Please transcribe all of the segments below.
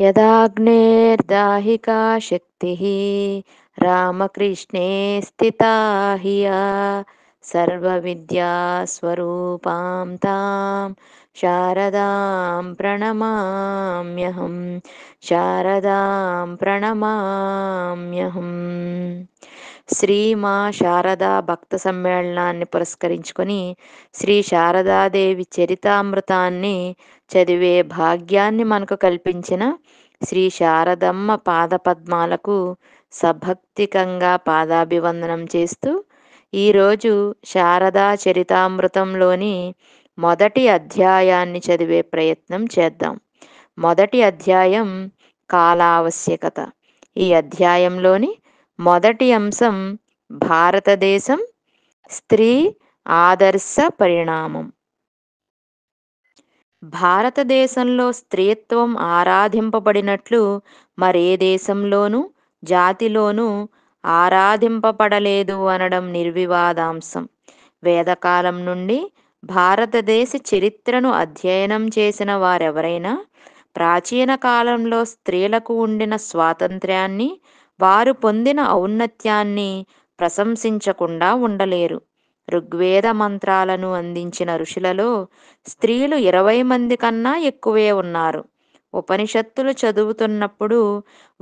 यदाग्नेर्दाहिका शक्तिः रामकृष्णे स्थिता हि या सर्वविद्यास्वरूपां तां శారదాం ప్రణమామ్యహం శారదాం ప్రణమామ్యహం శ్రీమా శారదా భక్త సమ్మేళనాన్ని పురస్కరించుకొని శ్రీ శారదాదేవి చరితామృతాన్ని చదివే భాగ్యాన్ని మనకు కల్పించిన శ్రీ శారదమ్మ పాదపద్మాలకు సభక్తికంగా పాదాభివందనం చేస్తూ ఈరోజు శారదా చరితామృతంలోని మొదటి అధ్యాయాన్ని చదివే ప్రయత్నం చేద్దాం మొదటి అధ్యాయం కాలావశ్యకత ఈ అధ్యాయంలోని మొదటి అంశం భారతదేశం స్త్రీ ఆదర్శ పరిణామం భారతదేశంలో స్త్రీత్వం ఆరాధింపబడినట్లు మరే దేశంలోనూ జాతిలోనూ ఆరాధింపబడలేదు అనడం నిర్వివాదాంశం వేదకాలం నుండి భారతదేశ చరిత్రను అధ్యయనం చేసిన వారెవరైనా ప్రాచీన కాలంలో స్త్రీలకు ఉండిన స్వాతంత్ర్యాన్ని వారు పొందిన ఔన్నత్యాన్ని ప్రశంసించకుండా ఉండలేరు ఋగ్వేద మంత్రాలను అందించిన ఋషులలో స్త్రీలు ఇరవై మంది కన్నా ఎక్కువే ఉన్నారు ఉపనిషత్తులు చదువుతున్నప్పుడు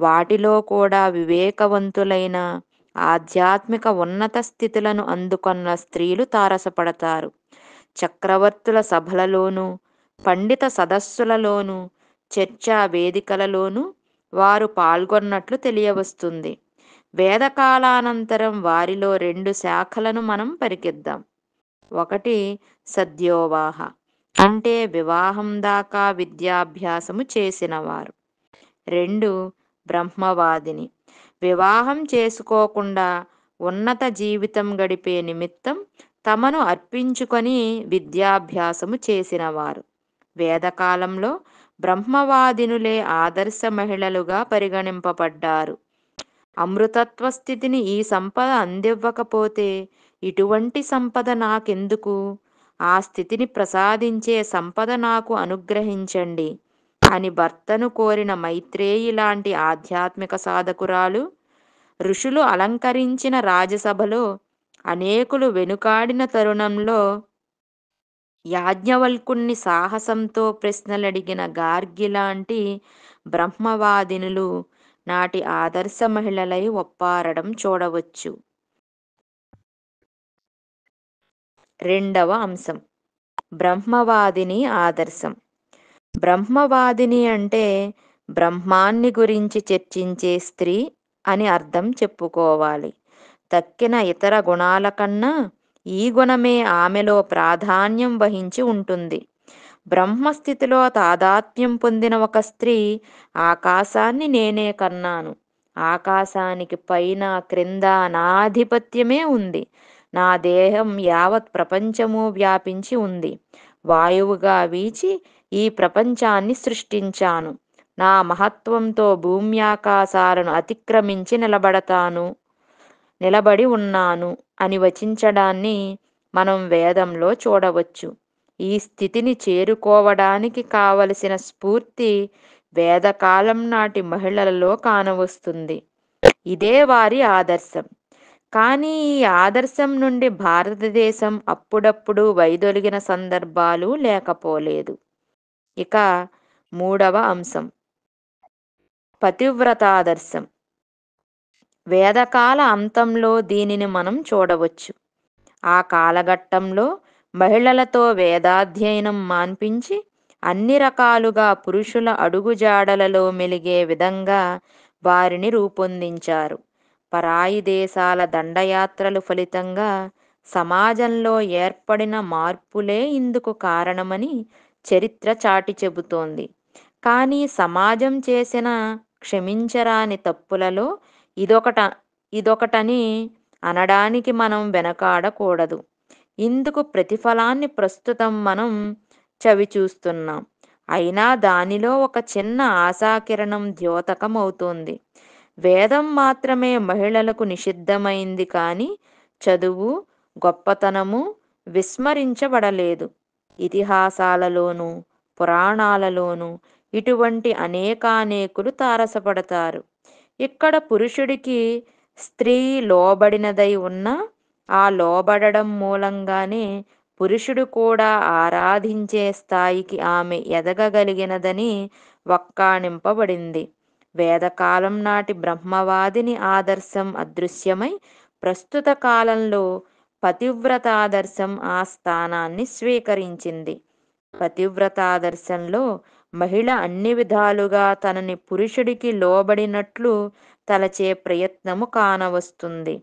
వాటిలో కూడా వివేకవంతులైన ఆధ్యాత్మిక ఉన్నత స్థితులను అందుకున్న స్త్రీలు తారసపడతారు చక్రవర్తుల సభలలోనూ పండిత సదస్సులలోనూ చర్చా వేదికలలోనూ వారు పాల్గొన్నట్లు తెలియవస్తుంది వేదకాలానంతరం వారిలో రెండు శాఖలను మనం పరికిద్దాం ఒకటి సద్యోవాహ అంటే వివాహం దాకా విద్యాభ్యాసము చేసినవారు రెండు బ్రహ్మవాదిని వివాహం చేసుకోకుండా ఉన్నత జీవితం గడిపే నిమిత్తం తమను అర్పించుకొని విద్యాభ్యాసము చేసినవారు వేదకాలంలో బ్రహ్మవాదినులే ఆదర్శ మహిళలుగా పరిగణింపబడ్డారు అమృతత్వ స్థితిని ఈ సంపద అందివ్వకపోతే ఇటువంటి సంపద నాకెందుకు ఆ స్థితిని ప్రసాదించే సంపద నాకు అనుగ్రహించండి అని భర్తను కోరిన మైత్రేయి లాంటి ఆధ్యాత్మిక సాధకురాలు ఋషులు అలంకరించిన రాజసభలో అనేకులు వెనుకాడిన తరుణంలో యాజ్ఞవల్కుణ్ణి సాహసంతో ప్రశ్నలడిగిన గార్గి లాంటి బ్రహ్మవాదినులు నాటి ఆదర్శ మహిళలై ఒప్పారడం చూడవచ్చు రెండవ అంశం బ్రహ్మవాదిని ఆదర్శం బ్రహ్మవాదిని అంటే బ్రహ్మాన్ని గురించి చర్చించే స్త్రీ అని అర్థం చెప్పుకోవాలి తక్కిన ఇతర గుణాల కన్నా ఈ గుణమే ఆమెలో ప్రాధాన్యం వహించి ఉంటుంది బ్రహ్మస్థితిలో తాదాత్మ్యం పొందిన ఒక స్త్రీ ఆకాశాన్ని నేనే కన్నాను ఆకాశానికి పైన క్రింద నాధిపత్యమే ఉంది నా దేహం యావత్ ప్రపంచము వ్యాపించి ఉంది వాయువుగా వీచి ఈ ప్రపంచాన్ని సృష్టించాను నా మహత్వంతో భూమ్యాకాశాలను అతిక్రమించి నిలబడతాను నిలబడి ఉన్నాను అని వచించడాన్ని మనం వేదంలో చూడవచ్చు ఈ స్థితిని చేరుకోవడానికి కావలసిన స్ఫూర్తి వేదకాలం నాటి మహిళలలో కానవస్తుంది ఇదే వారి ఆదర్శం కానీ ఈ ఆదర్శం నుండి భారతదేశం అప్పుడప్పుడు వైదొలిగిన సందర్భాలు లేకపోలేదు ఇక మూడవ అంశం పతివ్రతాదర్శం వేదకాల అంతంలో దీనిని మనం చూడవచ్చు ఆ కాలఘట్టంలో మహిళలతో వేదాధ్యయనం మాన్పించి అన్ని రకాలుగా పురుషుల అడుగుజాడలలో మెలిగే విధంగా వారిని రూపొందించారు పరాయి దేశాల దండయాత్రలు ఫలితంగా సమాజంలో ఏర్పడిన మార్పులే ఇందుకు కారణమని చరిత్ర చాటి చెబుతోంది కానీ సమాజం చేసిన క్షమించరాని తప్పులలో ఇదొకట ఇదొకటని అనడానికి మనం వెనకాడకూడదు ఇందుకు ప్రతిఫలాన్ని ప్రస్తుతం మనం చవిచూస్తున్నాం అయినా దానిలో ఒక చిన్న ఆశాకిరణం అవుతుంది వేదం మాత్రమే మహిళలకు నిషిద్ధమైంది కానీ చదువు గొప్పతనము విస్మరించబడలేదు ఇతిహాసాలలోనూ పురాణాలలోనూ ఇటువంటి అనేకానేకులు తారసపడతారు ఇక్కడ పురుషుడికి స్త్రీ లోబడినదై ఉన్న ఆ లోబడడం మూలంగానే పురుషుడు కూడా ఆరాధించే స్థాయికి ఆమె ఎదగగలిగినదని వక్కాణింపబడింది వేదకాలం నాటి బ్రహ్మవాదిని ఆదర్శం అదృశ్యమై ప్రస్తుత కాలంలో పతివ్రతాదర్శం ఆ స్థానాన్ని స్వీకరించింది పతివ్రతాదర్శంలో మహిళ అన్ని విధాలుగా తనని పురుషుడికి లోబడినట్లు తలచే ప్రయత్నము కానవస్తుంది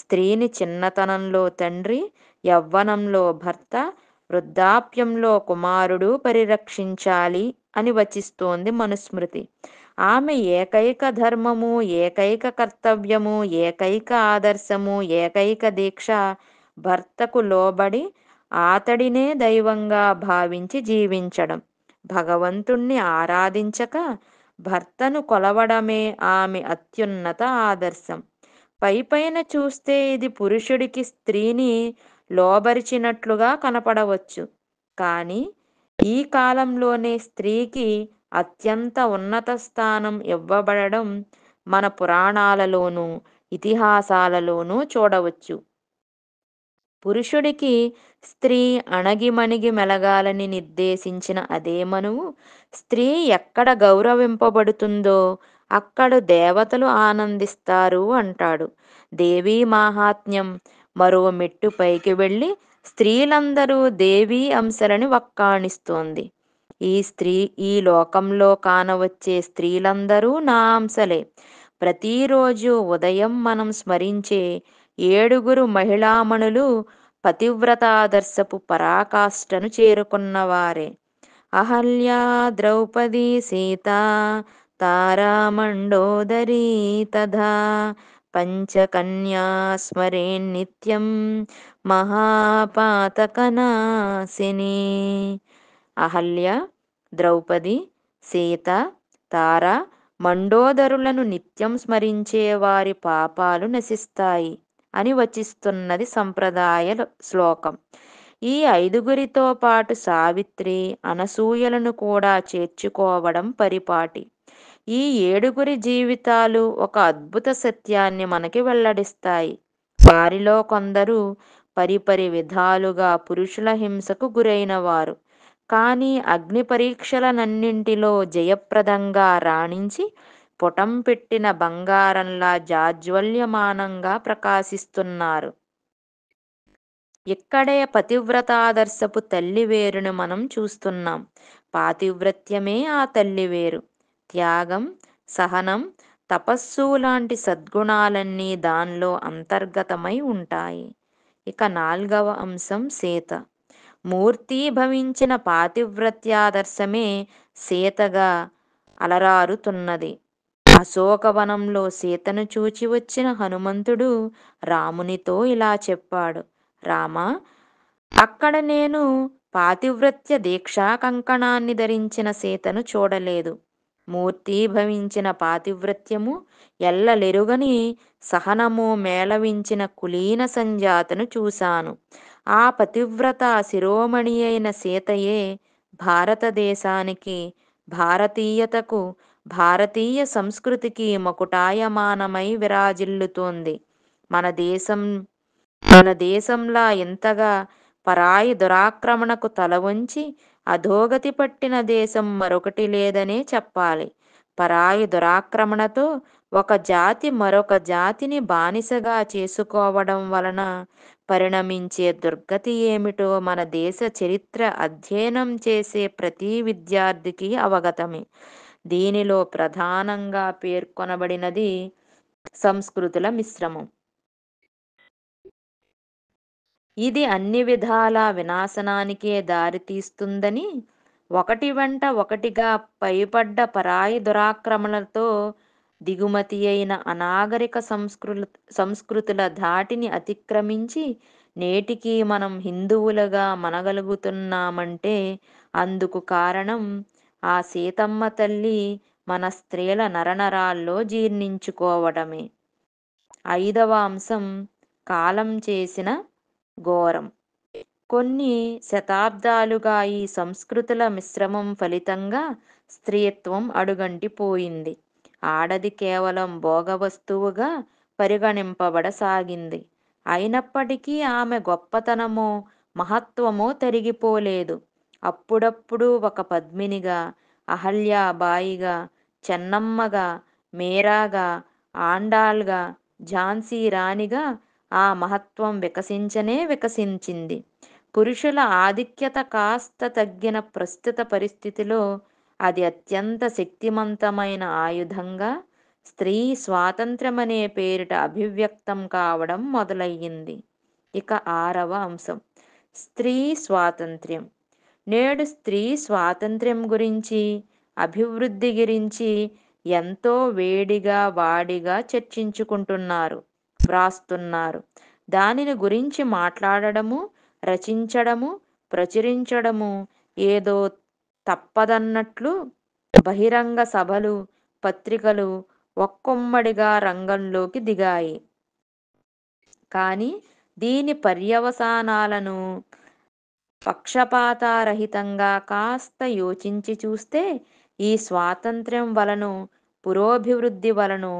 స్త్రీని చిన్నతనంలో తండ్రి యవ్వనంలో భర్త వృద్ధాప్యంలో కుమారుడు పరిరక్షించాలి అని వచిస్తోంది మనుస్మృతి ఆమె ఏకైక ధర్మము ఏకైక కర్తవ్యము ఏకైక ఆదర్శము ఏకైక దీక్ష భర్తకు లోబడి ఆతడినే దైవంగా భావించి జీవించడం భగవంతుణ్ణి ఆరాధించక భర్తను కొలవడమే ఆమె అత్యున్నత ఆదర్శం పైపైన చూస్తే ఇది పురుషుడికి స్త్రీని లోబరిచినట్లుగా కనపడవచ్చు కానీ ఈ కాలంలోనే స్త్రీకి అత్యంత ఉన్నత స్థానం ఇవ్వబడడం మన పురాణాలలోనూ ఇతిహాసాలలోనూ చూడవచ్చు పురుషుడికి స్త్రీ అణగిమణిగి మెలగాలని నిర్దేశించిన అదే మనువు స్త్రీ ఎక్కడ గౌరవింపబడుతుందో అక్కడ దేవతలు ఆనందిస్తారు అంటాడు దేవీ మాహాత్మ్యం మరో మెట్టు పైకి వెళ్ళి స్త్రీలందరూ దేవీ అంశలని వక్కాణిస్తోంది ఈ స్త్రీ ఈ లోకంలో కానవచ్చే స్త్రీలందరూ నా అంశలే ప్రతిరోజు ఉదయం మనం స్మరించే ఏడుగురు మహిళామణులు పతివ్రతాదర్శపు పరాకాష్ఠను చేరుకున్నవారే అహల్యా ద్రౌపది సీత తారామండోదరీ తథా పంచకన్యా స్మరే నిత్యం మహాపాతకనాశిని అహల్య ద్రౌపది సీత తార మండోదరులను నిత్యం స్మరించే వారి పాపాలు నశిస్తాయి అని వచిస్తున్నది సంప్రదాయ శ్లోకం ఈ ఐదుగురితో పాటు సావిత్రి అనసూయలను కూడా చేర్చుకోవడం పరిపాటి ఈ ఏడుగురి జీవితాలు ఒక అద్భుత సత్యాన్ని మనకి వెల్లడిస్తాయి వారిలో కొందరు పరిపరి విధాలుగా పురుషుల హింసకు గురైన వారు కానీ అగ్ని పరీక్షలనన్నింటిలో జయప్రదంగా రాణించి పుటం పెట్టిన బంగారంలా జాజ్వల్యమానంగా ప్రకాశిస్తున్నారు ఇక్కడే పతివ్రతాదర్శపు తల్లి వేరును మనం చూస్తున్నాం పాతివ్రత్యమే ఆ తల్లి వేరు త్యాగం సహనం తపస్సు లాంటి సద్గుణాలన్నీ దానిలో అంతర్గతమై ఉంటాయి ఇక నాల్గవ అంశం సీత మూర్తీభవించిన పాతివ్రత్యాదర్శమే సీతగా అలరారుతున్నది అశోకవనంలో సీతను చూచి వచ్చిన హనుమంతుడు రామునితో ఇలా చెప్పాడు రామా అక్కడ నేను పాతివ్రత్య దీక్షా కంకణాన్ని ధరించిన సీతను చూడలేదు మూర్తీభవించిన పాతివ్రత్యము ఎల్లలెరుగని సహనము మేళవించిన కులీన సంజాతను చూశాను ఆ పతివ్రత శిరోమణి అయిన సీతయే భారతదేశానికి భారతీయతకు భారతీయ సంస్కృతికి మకుటాయమానమై విరాజిల్లుతోంది మన దేశం మన దేశంలా ఇంతగా పరాయి దురాక్రమణకు తల వంచి అధోగతి పట్టిన దేశం మరొకటి లేదనే చెప్పాలి పరాయి దురాక్రమణతో ఒక జాతి మరొక జాతిని బానిసగా చేసుకోవడం వలన పరిణమించే దుర్గతి ఏమిటో మన దేశ చరిత్ర అధ్యయనం చేసే ప్రతి విద్యార్థికి అవగతమే దీనిలో ప్రధానంగా పేర్కొనబడినది సంస్కృతుల మిశ్రమం ఇది అన్ని విధాల వినాశనానికే దారితీస్తుందని ఒకటి వెంట ఒకటిగా పైపడ్డ పరాయి దురాక్రమణలతో దిగుమతి అయిన అనాగరిక సంస్కృ సంస్కృతుల ధాటిని అతిక్రమించి నేటికి మనం హిందువులుగా మనగలుగుతున్నామంటే అందుకు కారణం ఆ సీతమ్మ తల్లి మన స్త్రీల నరనరాల్లో జీర్ణించుకోవడమే ఐదవ అంశం కాలం చేసిన ఘోరం కొన్ని శతాబ్దాలుగా ఈ సంస్కృతుల మిశ్రమం ఫలితంగా స్త్రీత్వం అడుగంటిపోయింది ఆడది కేవలం భోగ వస్తువుగా పరిగణింపబడసాగింది అయినప్పటికీ ఆమె గొప్పతనమో మహత్వమో తరిగిపోలేదు అప్పుడప్పుడు ఒక పద్మినిగా అహల్యాబాయిగా చెన్నమ్మగా మేరాగా ఆండాల్గా ఝాన్సీ రాణిగా ఆ మహత్వం వికసించనే వికసించింది పురుషుల ఆధిక్యత కాస్త తగ్గిన ప్రస్తుత పరిస్థితిలో అది అత్యంత శక్తిమంతమైన ఆయుధంగా స్త్రీ స్వాతంత్రమనే పేరిట అభివ్యక్తం కావడం మొదలయ్యింది ఇక ఆరవ అంశం స్త్రీ స్వాతంత్ర్యం నేడు స్త్రీ స్వాతంత్ర్యం గురించి అభివృద్ధి గురించి ఎంతో వేడిగా వాడిగా చర్చించుకుంటున్నారు వ్రాస్తున్నారు దానిని గురించి మాట్లాడడము రచించడము ప్రచురించడము ఏదో తప్పదన్నట్లు బహిరంగ సభలు పత్రికలు ఒక్కొమ్మడిగా రంగంలోకి దిగాయి కానీ దీని పర్యవసానాలను పక్షపాతారహితంగా కాస్త యోచించి చూస్తే ఈ స్వాతంత్ర్యం వలను పురోభివృద్ధి వలను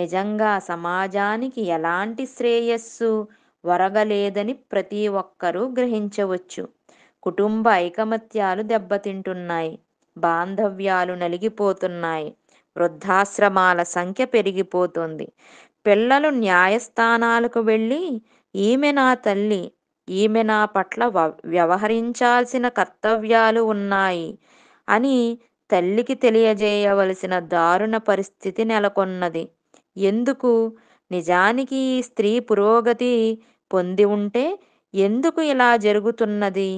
నిజంగా సమాజానికి ఎలాంటి శ్రేయస్సు వరగలేదని ప్రతి ఒక్కరూ గ్రహించవచ్చు కుటుంబ ఐకమత్యాలు దెబ్బతింటున్నాయి బాంధవ్యాలు నలిగిపోతున్నాయి వృద్ధాశ్రమాల సంఖ్య పెరిగిపోతుంది పిల్లలు న్యాయస్థానాలకు వెళ్ళి ఈమె నా తల్లి ఈమె నా పట్ల వ్యవహరించాల్సిన కర్తవ్యాలు ఉన్నాయి అని తల్లికి తెలియజేయవలసిన దారుణ పరిస్థితి నెలకొన్నది ఎందుకు నిజానికి ఈ స్త్రీ పురోగతి పొంది ఉంటే ఎందుకు ఇలా జరుగుతున్నది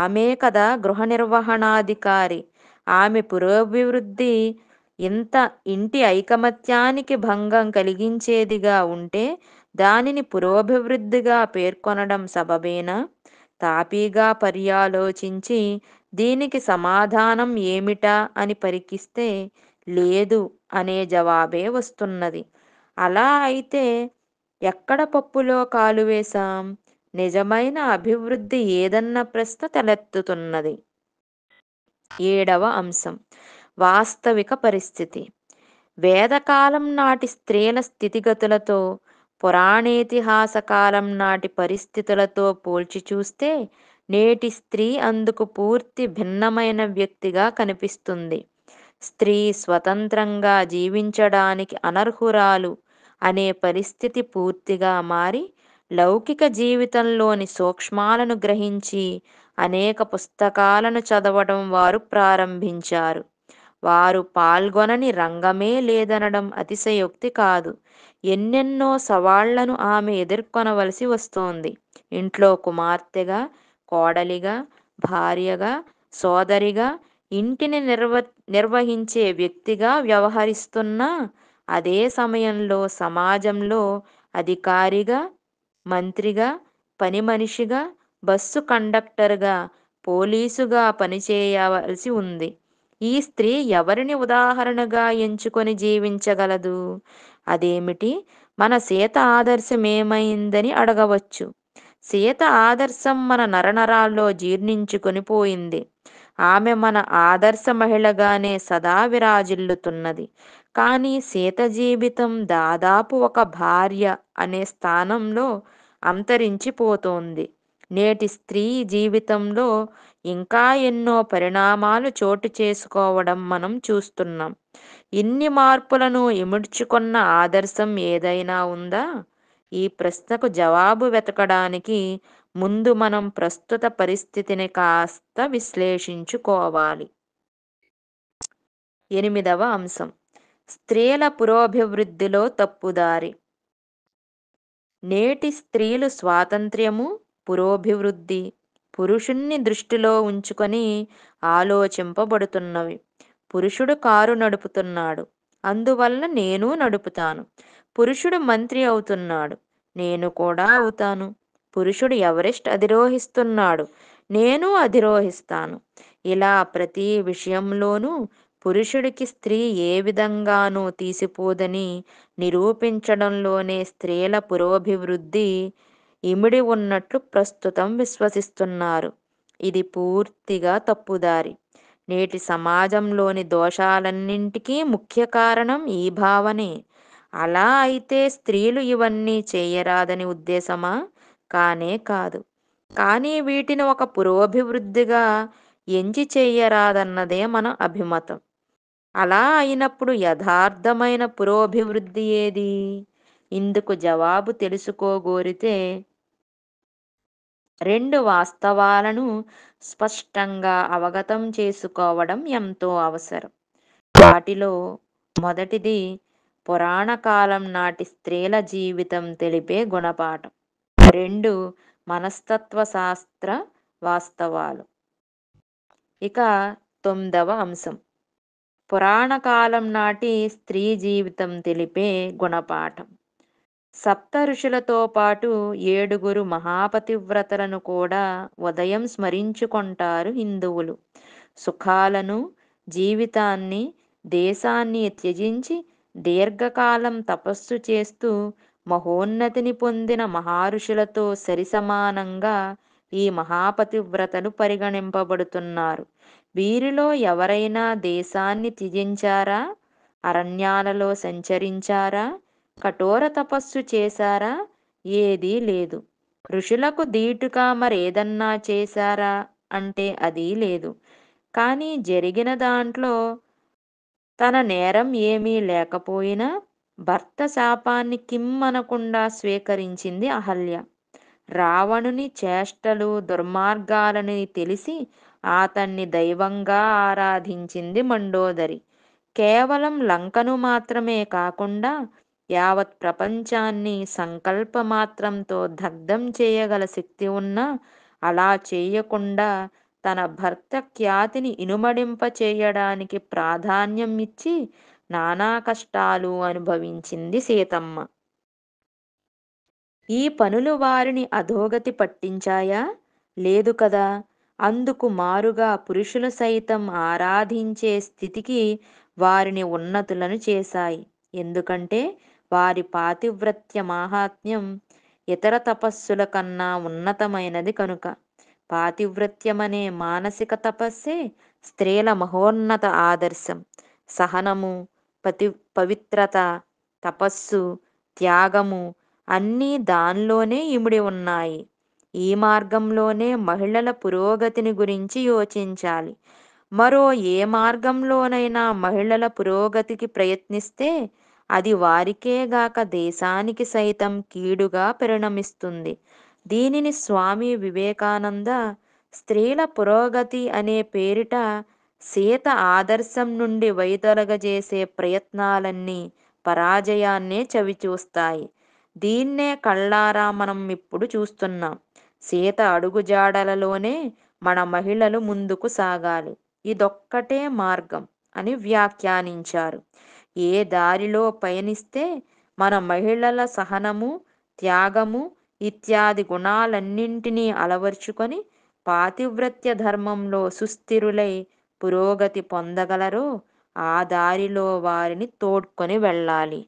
ఆమె కదా గృహ నిర్వహణాధికారి ఆమె పురోభివృద్ధి ఇంత ఇంటి ఐకమత్యానికి భంగం కలిగించేదిగా ఉంటే దానిని పురోభివృద్ధిగా పేర్కొనడం సబబేనా తాపీగా పర్యాలోచించి దీనికి సమాధానం ఏమిటా అని పరికిస్తే లేదు అనే జవాబే వస్తున్నది అలా అయితే ఎక్కడ పప్పులో కాలు వేశాం నిజమైన అభివృద్ధి ఏదన్న ప్రశ్న తలెత్తుతున్నది ఏడవ అంశం వాస్తవిక పరిస్థితి వేదకాలం నాటి స్త్రీల స్థితిగతులతో పురాణేతిహాసకాలం నాటి పరిస్థితులతో పోల్చి చూస్తే నేటి స్త్రీ అందుకు పూర్తి భిన్నమైన వ్యక్తిగా కనిపిస్తుంది స్త్రీ స్వతంత్రంగా జీవించడానికి అనర్హురాలు అనే పరిస్థితి పూర్తిగా మారి లౌకిక జీవితంలోని సూక్ష్మాలను గ్రహించి అనేక పుస్తకాలను చదవడం వారు ప్రారంభించారు వారు పాల్గొనని రంగమే లేదనడం అతిశయోక్తి కాదు ఎన్నెన్నో సవాళ్లను ఆమె ఎదుర్కొనవలసి వస్తోంది ఇంట్లో కుమార్తెగా కోడలిగా భార్యగా సోదరిగా ఇంటిని నిర్వ నిర్వహించే వ్యక్తిగా వ్యవహరిస్తున్నా అదే సమయంలో సమాజంలో అధికారిగా మంత్రిగా పని మనిషిగా బస్సు కండక్టర్గా పోలీసుగా పనిచేయవలసి ఉంది ఈ స్త్రీ ఎవరిని ఉదాహరణగా ఎంచుకొని జీవించగలదు అదేమిటి మన సీత ఆదర్శం ఏమైందని అడగవచ్చు సీత ఆదర్శం మన నరనరాల్లో జీర్ణించుకొని పోయింది ఆమె మన ఆదర్శ మహిళగానే సదా విరాజిల్లుతున్నది కానీ సీత జీవితం దాదాపు ఒక భార్య అనే స్థానంలో అంతరించిపోతోంది నేటి స్త్రీ జీవితంలో ఇంకా ఎన్నో పరిణామాలు చోటు చేసుకోవడం మనం చూస్తున్నాం ఇన్ని మార్పులను ఇముడ్చుకున్న ఆదర్శం ఏదైనా ఉందా ఈ ప్రశ్నకు జవాబు వెతకడానికి ముందు మనం ప్రస్తుత పరిస్థితిని కాస్త విశ్లేషించుకోవాలి ఎనిమిదవ అంశం స్త్రీల పురోభివృద్ధిలో తప్పుదారి నేటి స్త్రీలు స్వాతంత్ర్యము పురోభివృద్ధి పురుషుణ్ణి దృష్టిలో ఉంచుకొని ఆలోచింపబడుతున్నవి పురుషుడు కారు నడుపుతున్నాడు అందువలన నేను నడుపుతాను పురుషుడు మంత్రి అవుతున్నాడు నేను కూడా అవుతాను పురుషుడు ఎవరెస్ట్ అధిరోహిస్తున్నాడు నేను అధిరోహిస్తాను ఇలా ప్రతి విషయంలోనూ పురుషుడికి స్త్రీ ఏ విధంగానూ తీసిపోదని నిరూపించడంలోనే స్త్రీల పురోభివృద్ధి ఇమిడి ఉన్నట్లు ప్రస్తుతం విశ్వసిస్తున్నారు ఇది పూర్తిగా తప్పుదారి నేటి సమాజంలోని దోషాలన్నింటికీ ముఖ్య కారణం ఈ భావనే అలా అయితే స్త్రీలు ఇవన్నీ చేయరాదని ఉద్దేశమా కానే కాదు కానీ వీటిని ఒక పురోభివృద్ధిగా ఎంచి చేయరాదన్నదే మన అభిమతం అలా అయినప్పుడు యథార్థమైన పురోభివృద్ధి ఏది ఇందుకు జవాబు తెలుసుకోగోరితే రెండు వాస్తవాలను స్పష్టంగా అవగతం చేసుకోవడం ఎంతో అవసరం వాటిలో మొదటిది పురాణ కాలం నాటి స్త్రీల జీవితం తెలిపే గుణపాఠం రెండు మనస్తత్వ శాస్త్ర వాస్తవాలు ఇక తొమ్మిదవ అంశం పురాణ కాలం నాటి స్త్రీ జీవితం తెలిపే గుణపాఠం సప్త ఋషులతో పాటు ఏడుగురు మహాపతివ్రతలను కూడా ఉదయం స్మరించుకుంటారు హిందువులు సుఖాలను జీవితాన్ని దేశాన్ని త్యజించి దీర్ఘకాలం తపస్సు చేస్తూ మహోన్నతిని పొందిన మహారుషులతో సరిసమానంగా ఈ మహాపతివ్రతలు పరిగణింపబడుతున్నారు వీరిలో ఎవరైనా దేశాన్ని త్యజించారా అరణ్యాలలో సంచరించారా కఠోర తపస్సు చేశారా ఏదీ లేదు ఋషులకు దీటుగా మరేదన్నా చేశారా అంటే అది లేదు కానీ జరిగిన దాంట్లో తన నేరం ఏమీ లేకపోయినా భర్త శాపాన్ని కిమ్మనకుండా స్వీకరించింది అహల్య రావణుని చేష్టలు దుర్మార్గాలని తెలిసి అతన్ని దైవంగా ఆరాధించింది మండోదరి కేవలం లంకను మాత్రమే కాకుండా యావత్ ప్రపంచాన్ని సంకల్పమాత్రంతో దగ్ధం చేయగల శక్తి ఉన్నా అలా చేయకుండా తన భర్త ఖ్యాతిని ఇనుమడింప చేయడానికి ప్రాధాన్యం ఇచ్చి నానా కష్టాలు అనుభవించింది సీతమ్మ ఈ పనులు వారిని అధోగతి పట్టించాయా లేదు కదా అందుకు మారుగా పురుషులు సైతం ఆరాధించే స్థితికి వారిని ఉన్నతులను చేశాయి ఎందుకంటే వారి పాతివ్రత్య మాహాత్మ్యం ఇతర తపస్సుల కన్నా ఉన్నతమైనది కనుక పాతివ్రత్యమనే మానసిక తపస్సే స్త్రీల మహోన్నత ఆదర్శం సహనము పతి పవిత్రత తపస్సు త్యాగము అన్నీ దానిలోనే ఇముడి ఉన్నాయి ఈ మార్గంలోనే మహిళల పురోగతిని గురించి యోచించాలి మరో ఏ మార్గంలోనైనా మహిళల పురోగతికి ప్రయత్నిస్తే అది వారికేగాక దేశానికి సైతం కీడుగా పరిణమిస్తుంది దీనిని స్వామి వివేకానంద స్త్రీల పురోగతి అనే పేరిట సీత ఆదర్శం నుండి వైదొలగజేసే ప్రయత్నాలన్నీ పరాజయాన్నే చవిచూస్తాయి దీన్నే కళ్ళారా మనం ఇప్పుడు చూస్తున్నాం సీత అడుగుజాడలలోనే మన మహిళలు ముందుకు సాగాలి ఇదొక్కటే మార్గం అని వ్యాఖ్యానించారు ఏ దారిలో పయనిస్తే మన మహిళల సహనము త్యాగము ఇత్యాది గుణాలన్నింటినీ అలవర్చుకొని పాతివ్రత్య ధర్మంలో సుస్థిరులై పురోగతి పొందగలరో ఆ దారిలో వారిని తోడ్కొని వెళ్ళాలి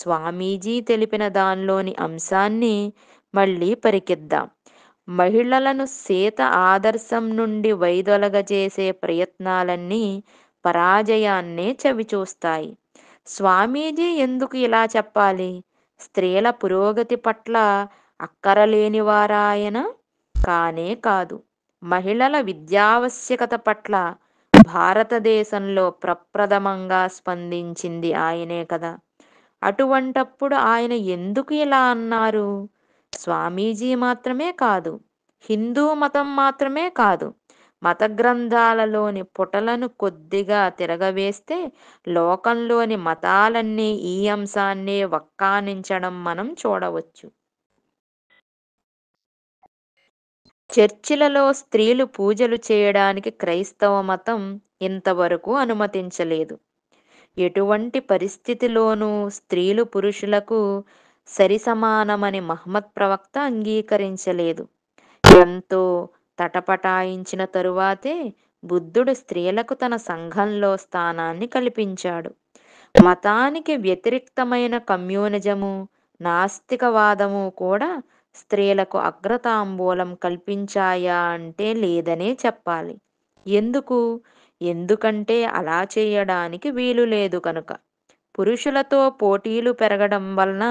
స్వామీజీ తెలిపిన దానిలోని అంశాన్ని మళ్ళీ పరికిద్దాం మహిళలను సీత ఆదర్శం నుండి వైదొలగజేసే ప్రయత్నాలన్నీ పరాజయాన్నే చవిచూస్తాయి స్వామీజీ ఎందుకు ఇలా చెప్పాలి స్త్రీల పురోగతి పట్ల అక్కరలేనివారాయన కానే కాదు మహిళల విద్యావశ్యకత పట్ల భారతదేశంలో ప్రప్రథమంగా స్పందించింది ఆయనే కదా అటువంటప్పుడు ఆయన ఎందుకు ఇలా అన్నారు స్వామీజీ మాత్రమే కాదు హిందూ మతం మాత్రమే కాదు మత గ్రంథాలలోని పుటలను కొద్దిగా తిరగవేస్తే లోకంలోని మతాలన్నీ ఈ అంశాన్నే వక్కానించడం మనం చూడవచ్చు చర్చిలలో స్త్రీలు పూజలు చేయడానికి క్రైస్తవ మతం ఇంతవరకు అనుమతించలేదు ఎటువంటి పరిస్థితిలోనూ స్త్రీలు పురుషులకు సరిసమానమని మహమ్మద్ ప్రవక్త అంగీకరించలేదు ఎంతో తటపటాయించిన తరువాతే బుద్ధుడు స్త్రీలకు తన సంఘంలో స్థానాన్ని కల్పించాడు మతానికి వ్యతిరిక్తమైన కమ్యూనిజము నాస్తికవాదము కూడా స్త్రీలకు అగ్రతాంబూలం కల్పించాయా అంటే లేదనే చెప్పాలి ఎందుకు ఎందుకంటే అలా చేయడానికి వీలు లేదు కనుక పురుషులతో పోటీలు పెరగడం వలన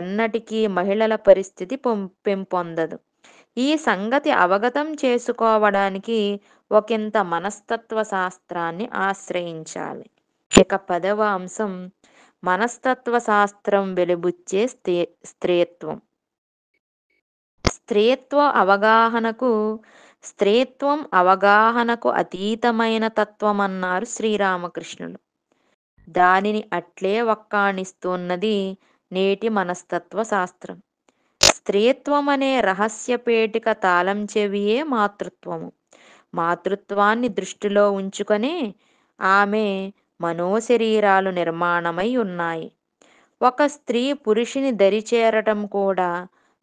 ఎన్నటికీ మహిళల పరిస్థితి పెంపొందదు ఈ సంగతి అవగతం చేసుకోవడానికి ఒకంత మనస్తత్వ శాస్త్రాన్ని ఆశ్రయించాలి ఇక పదవ అంశం మనస్తత్వ శాస్త్రం వెలుబుచ్చే స్త్రీ స్త్రీత్వం స్త్రీత్వ అవగాహనకు స్త్రీత్వం అవగాహనకు అతీతమైన తత్వం అన్నారు శ్రీరామకృష్ణులు దానిని అట్లే వక్కాణిస్తున్నది నేటి మనస్తత్వ శాస్త్రం స్త్రీత్వం అనే రహస్య పేటిక తాళం చెవియే మాతృత్వము మాతృత్వాన్ని దృష్టిలో ఉంచుకొని ఆమె మనోశరీరాలు నిర్మాణమై ఉన్నాయి ఒక స్త్రీ పురుషుని దరిచేరటం కూడా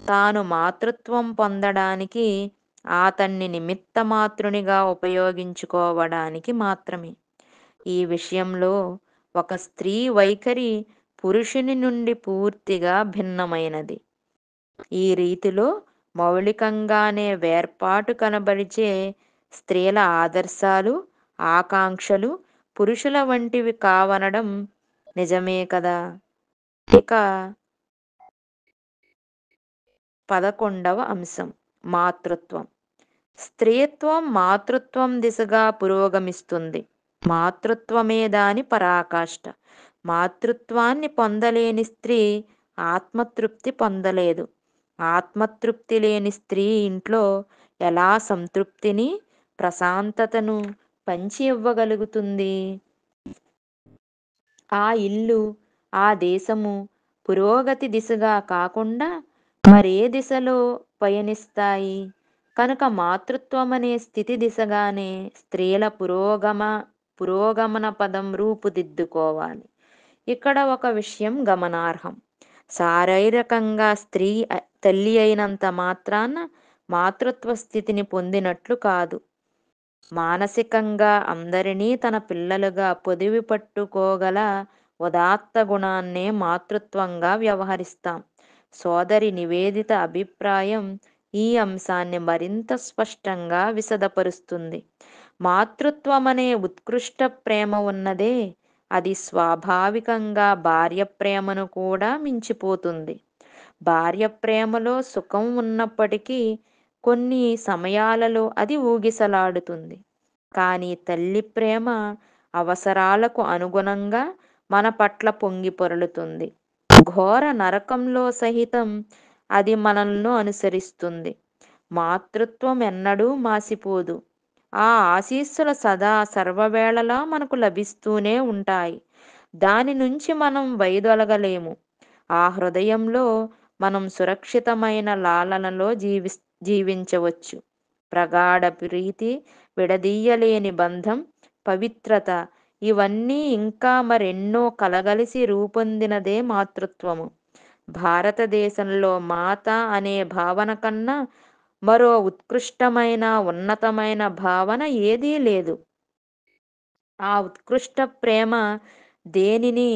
తాను మాతృత్వం పొందడానికి అతన్ని నిమిత్త మాతృనిగా ఉపయోగించుకోవడానికి మాత్రమే ఈ విషయంలో ఒక స్త్రీ వైఖరి పురుషుని నుండి పూర్తిగా భిన్నమైనది ఈ రీతిలో మౌలికంగానే వేర్పాటు కనబరిచే స్త్రీల ఆదర్శాలు ఆకాంక్షలు పురుషుల వంటివి కావనడం నిజమే కదా ఇక పదకొండవ అంశం మాతృత్వం స్త్రీత్వం మాతృత్వం దిశగా పురోగమిస్తుంది మాతృత్వమే దాని పరాకాష్ట మాతృత్వాన్ని పొందలేని స్త్రీ ఆత్మతృప్తి పొందలేదు ఆత్మతృప్తి లేని స్త్రీ ఇంట్లో ఎలా సంతృప్తిని ప్రశాంతతను పంచి ఇవ్వగలుగుతుంది ఆ ఇల్లు ఆ దేశము పురోగతి దిశగా కాకుండా మరే దిశలో పయనిస్తాయి కనుక మాతృత్వం అనే స్థితి దిశగానే స్త్రీల పురోగమ పురోగమన పదం రూపుదిద్దుకోవాలి ఇక్కడ ఒక విషయం గమనార్హం శారీరకంగా స్త్రీ తల్లి అయినంత మాత్రాన మాతృత్వ స్థితిని పొందినట్లు కాదు మానసికంగా అందరినీ తన పిల్లలుగా పొదివి పట్టుకోగల ఉదాత్త గుణాన్నే మాతృత్వంగా వ్యవహరిస్తాం సోదరి నివేదిత అభిప్రాయం ఈ అంశాన్ని మరింత స్పష్టంగా విశదపరుస్తుంది మాతృత్వమనే ఉత్కృష్ట ప్రేమ ఉన్నదే అది స్వాభావికంగా భార్య ప్రేమను కూడా మించిపోతుంది భార్య ప్రేమలో సుఖం ఉన్నప్పటికీ కొన్ని సమయాలలో అది ఊగిసలాడుతుంది కానీ తల్లి ప్రేమ అవసరాలకు అనుగుణంగా మన పట్ల పొంగి పొరలుతుంది ఘోర నరకంలో సహితం అది మనల్ని అనుసరిస్తుంది మాతృత్వం ఎన్నడూ మాసిపోదు ఆ ఆశీస్సులు సదా సర్వవేళలా మనకు లభిస్తూనే ఉంటాయి దాని నుంచి మనం వైదొలగలేము ఆ హృదయంలో మనం సురక్షితమైన లాలనలో జీవి జీవించవచ్చు ప్రగాఢ ప్రీతి విడదీయలేని బంధం పవిత్రత ఇవన్నీ ఇంకా మరెన్నో కలగలిసి రూపొందినదే మాతృత్వము భారతదేశంలో మాత అనే భావన కన్నా మరో ఉత్కృష్టమైన ఉన్నతమైన భావన ఏదీ లేదు ఆ ఉత్కృష్ట ప్రేమ దేనిని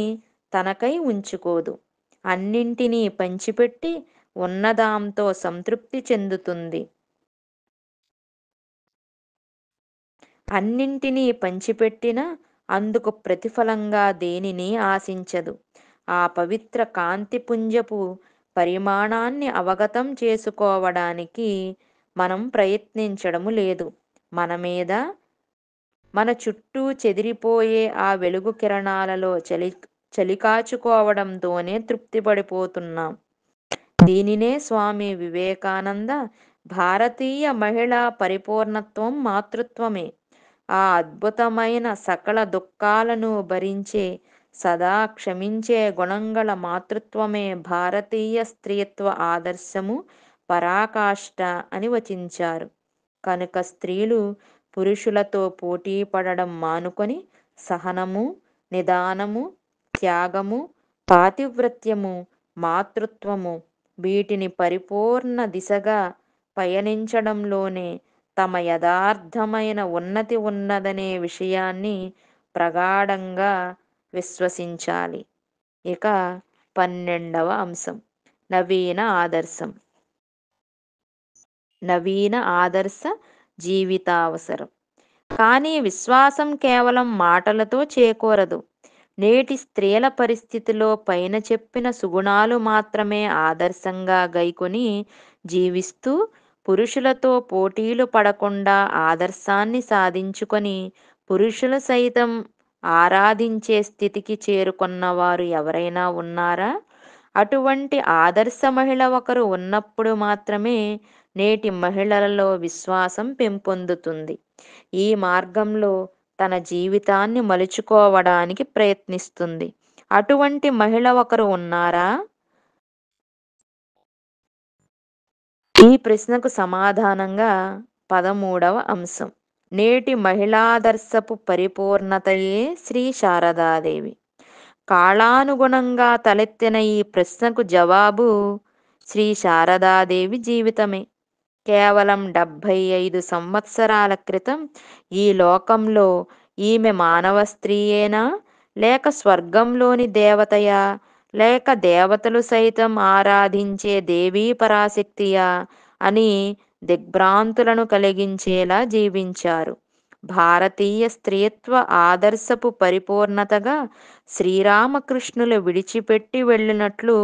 తనకై ఉంచుకోదు అన్నింటినీ పంచిపెట్టి ఉన్నదాంతో సంతృప్తి చెందుతుంది అన్నింటినీ పంచిపెట్టిన అందుకు ప్రతిఫలంగా దేనిని ఆశించదు ఆ పవిత్ర కాంతిపుంజపు పరిమాణాన్ని అవగతం చేసుకోవడానికి మనం ప్రయత్నించడము లేదు మన మీద మన చుట్టూ చెదిరిపోయే ఆ వెలుగు కిరణాలలో చలి చలికాచుకోవడంతోనే తృప్తిపడిపోతున్నాం దీనినే స్వామి వివేకానంద భారతీయ మహిళా పరిపూర్ణత్వం మాతృత్వమే ఆ అద్భుతమైన సకల దుఃఖాలను భరించే సదా క్షమించే గుణంగల మాతృత్వమే భారతీయ స్త్రీత్వ ఆదర్శము పరాకాష్ట అని వచించారు కనుక స్త్రీలు పురుషులతో పోటీ పడడం మానుకొని సహనము నిదానము త్యాగము పాతివ్రత్యము మాతృత్వము వీటిని పరిపూర్ణ దిశగా పయనించడంలోనే తమ యథార్థమైన ఉన్నతి ఉన్నదనే విషయాన్ని ప్రగాఢంగా విశ్వసించాలి ఇక పన్నెండవ అంశం నవీన ఆదర్శం నవీన ఆదర్శ జీవితావసరం కానీ విశ్వాసం కేవలం మాటలతో చేకూరదు నేటి స్త్రీల పరిస్థితిలో పైన చెప్పిన సుగుణాలు మాత్రమే ఆదర్శంగా గైకొని జీవిస్తూ పురుషులతో పోటీలు పడకుండా ఆదర్శాన్ని సాధించుకొని పురుషులు సైతం ఆరాధించే స్థితికి చేరుకున్న వారు ఎవరైనా ఉన్నారా అటువంటి ఆదర్శ మహిళ ఒకరు ఉన్నప్పుడు మాత్రమే నేటి మహిళలలో విశ్వాసం పెంపొందుతుంది ఈ మార్గంలో తన జీవితాన్ని మలుచుకోవడానికి ప్రయత్నిస్తుంది అటువంటి మహిళ ఒకరు ఉన్నారా ఈ ప్రశ్నకు సమాధానంగా పదమూడవ అంశం నేటి మహిళాదర్శపు పరిపూర్ణతయే శ్రీ శారదాదేవి కాళానుగుణంగా తలెత్తిన ఈ ప్రశ్నకు జవాబు శ్రీ శారదాదేవి జీవితమే కేవలం డెబ్భై ఐదు సంవత్సరాల క్రితం ఈ లోకంలో ఈమె మానవ స్త్రీయేనా లేక స్వర్గంలోని దేవతయా లేక దేవతలు సైతం ఆరాధించే దేవీ పరాశక్తియా అని దిగ్భ్రాంతులను కలిగించేలా జీవించారు భారతీయ స్త్రీత్వ ఆదర్శపు పరిపూర్ణతగా శ్రీరామకృష్ణులు విడిచిపెట్టి వెళ్ళినట్లు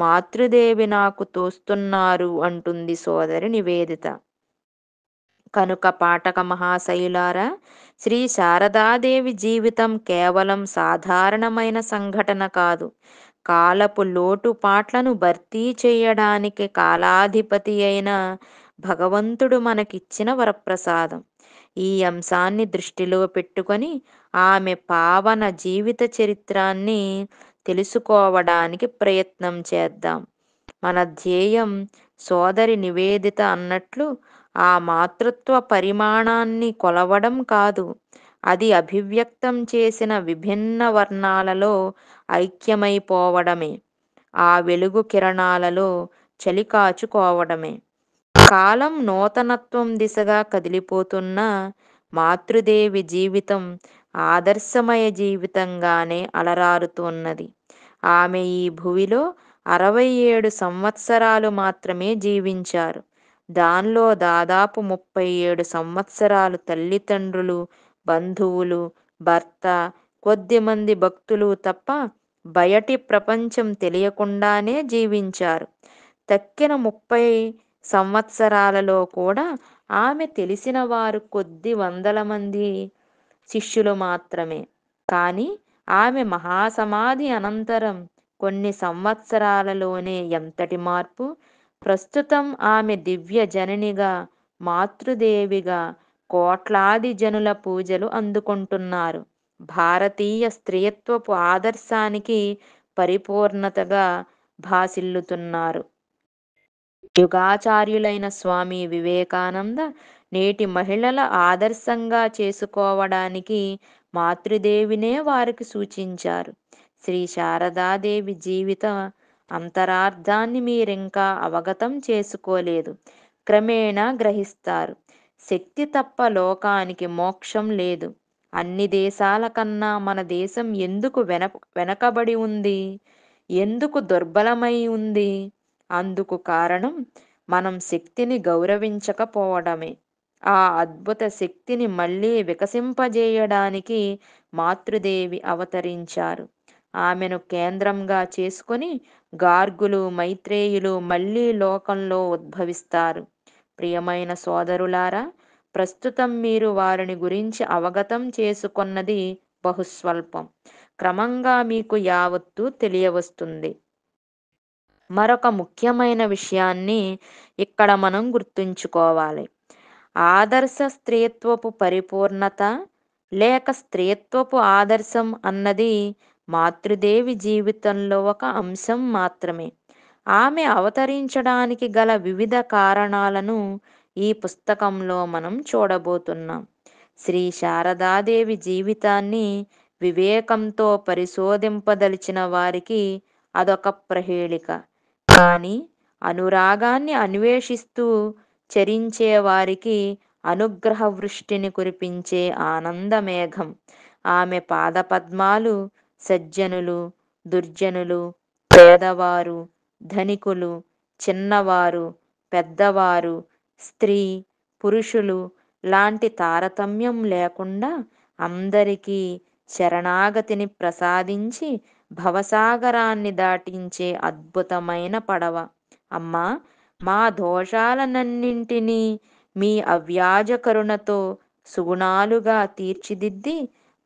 మాతృదేవి నాకు తోస్తున్నారు అంటుంది సోదరి నివేదిత కనుక పాఠక మహాశైలారా శ్రీ శారదాదేవి జీవితం కేవలం సాధారణమైన సంఘటన కాదు కాలపు లోటు పాట్లను భర్తీ చేయడానికి కాలాధిపతి అయిన భగవంతుడు మనకిచ్చిన వరప్రసాదం ఈ అంశాన్ని దృష్టిలో పెట్టుకొని ఆమె పావన జీవిత చరిత్రాన్ని తెలుసుకోవడానికి ప్రయత్నం చేద్దాం మన ధ్యేయం సోదరి నివేదిత అన్నట్లు ఆ మాతృత్వ పరిమాణాన్ని కొలవడం కాదు అది అభివ్యక్తం చేసిన విభిన్న వర్ణాలలో ఐక్యమైపోవడమే ఆ వెలుగు కిరణాలలో చలికాచుకోవడమే కాలం నూతనత్వం దిశగా కదిలిపోతున్న మాతృదేవి జీవితం ఆదర్శమయ జీవితంగానే అలరారుతున్నది ఆమె ఈ భువిలో అరవై ఏడు సంవత్సరాలు మాత్రమే జీవించారు దానిలో దాదాపు ముప్పై ఏడు సంవత్సరాలు తల్లిదండ్రులు బంధువులు భర్త కొద్దిమంది భక్తులు తప్ప బయటి ప్రపంచం తెలియకుండానే జీవించారు తక్కిన ముప్పై సంవత్సరాలలో కూడా ఆమె తెలిసిన వారు కొద్ది వందల మంది శిష్యులు మాత్రమే కానీ ఆమె మహాసమాధి అనంతరం కొన్ని సంవత్సరాలలోనే ఎంతటి మార్పు ప్రస్తుతం ఆమె దివ్య జననిగా మాతృదేవిగా కోట్లాది జనుల పూజలు అందుకుంటున్నారు భారతీయ స్త్రీత్వపు ఆదర్శానికి పరిపూర్ణతగా భాసిల్లుతున్నారు యుగాచార్యులైన స్వామి వివేకానంద నేటి మహిళల ఆదర్శంగా చేసుకోవడానికి మాతృదేవినే వారికి సూచించారు శ్రీ శారదాదేవి జీవిత అంతరార్థాన్ని మీరింకా అవగతం చేసుకోలేదు క్రమేణా గ్రహిస్తారు శక్తి తప్ప లోకానికి మోక్షం లేదు అన్ని దేశాల కన్నా మన దేశం ఎందుకు వెన వెనకబడి ఉంది ఎందుకు దుర్బలమై ఉంది అందుకు కారణం మనం శక్తిని గౌరవించకపోవడమే ఆ అద్భుత శక్తిని మళ్ళీ వికసింపజేయడానికి మాతృదేవి అవతరించారు ఆమెను కేంద్రంగా చేసుకొని గార్గులు మైత్రేయులు మళ్ళీ లోకంలో ఉద్భవిస్తారు ప్రియమైన సోదరులారా ప్రస్తుతం మీరు వారిని గురించి అవగతం చేసుకున్నది బహుస్వల్పం క్రమంగా మీకు యావత్తు తెలియవస్తుంది మరొక ముఖ్యమైన విషయాన్ని ఇక్కడ మనం గుర్తుంచుకోవాలి ఆదర్శ స్త్రీత్వపు పరిపూర్ణత లేక స్త్రీత్వపు ఆదర్శం అన్నది మాతృదేవి జీవితంలో ఒక అంశం మాత్రమే ఆమె అవతరించడానికి గల వివిధ కారణాలను ఈ పుస్తకంలో మనం చూడబోతున్నాం శ్రీ శారదాదేవి జీవితాన్ని వివేకంతో పరిశోధింపదలిచిన వారికి అదొక ప్రహేళిక కానీ అనురాగాన్ని అన్వేషిస్తూ చరించే వారికి అనుగ్రహ వృష్టిని కురిపించే ఆనందమేఘం ఆమె పాదపద్మాలు సజ్జనులు దుర్జనులు పేదవారు ధనికులు చిన్నవారు పెద్దవారు స్త్రీ పురుషులు లాంటి తారతమ్యం లేకుండా అందరికీ శరణాగతిని ప్రసాదించి భవసాగరాన్ని దాటించే అద్భుతమైన పడవ అమ్మా మా దోషాలనన్నింటినీ మీ అవ్యాజ కరుణతో సుగుణాలుగా తీర్చిదిద్ది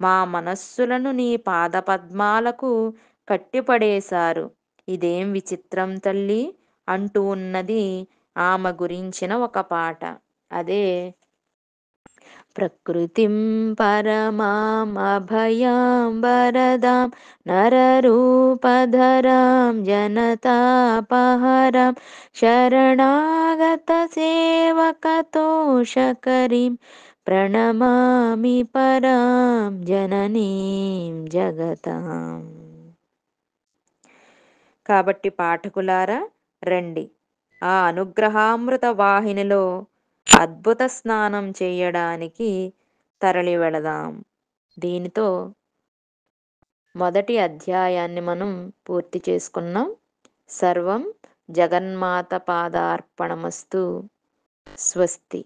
మా మనస్సులను నీ పాదపద్మాలకు కట్టిపడేశారు ఇదేం విచిత్రం తల్లి అంటూ ఉన్నది ఆమె గురించిన ఒక పాట అదే ప్రకృతిం పరమామభయాం వరదాం జనతాపహరం శరణాగత సేవకతోషకరిం ప్రణమామి పరాం జననీం జగతాం కాబట్టి పాఠకులారా రండి ఆ అనుగ్రహామృత వాహినిలో అద్భుత స్నానం చేయడానికి తరలి వెళదాం దీనితో మొదటి అధ్యాయాన్ని మనం పూర్తి చేసుకున్నాం సర్వం జగన్మాత పాదార్పణమస్తు స్వస్తి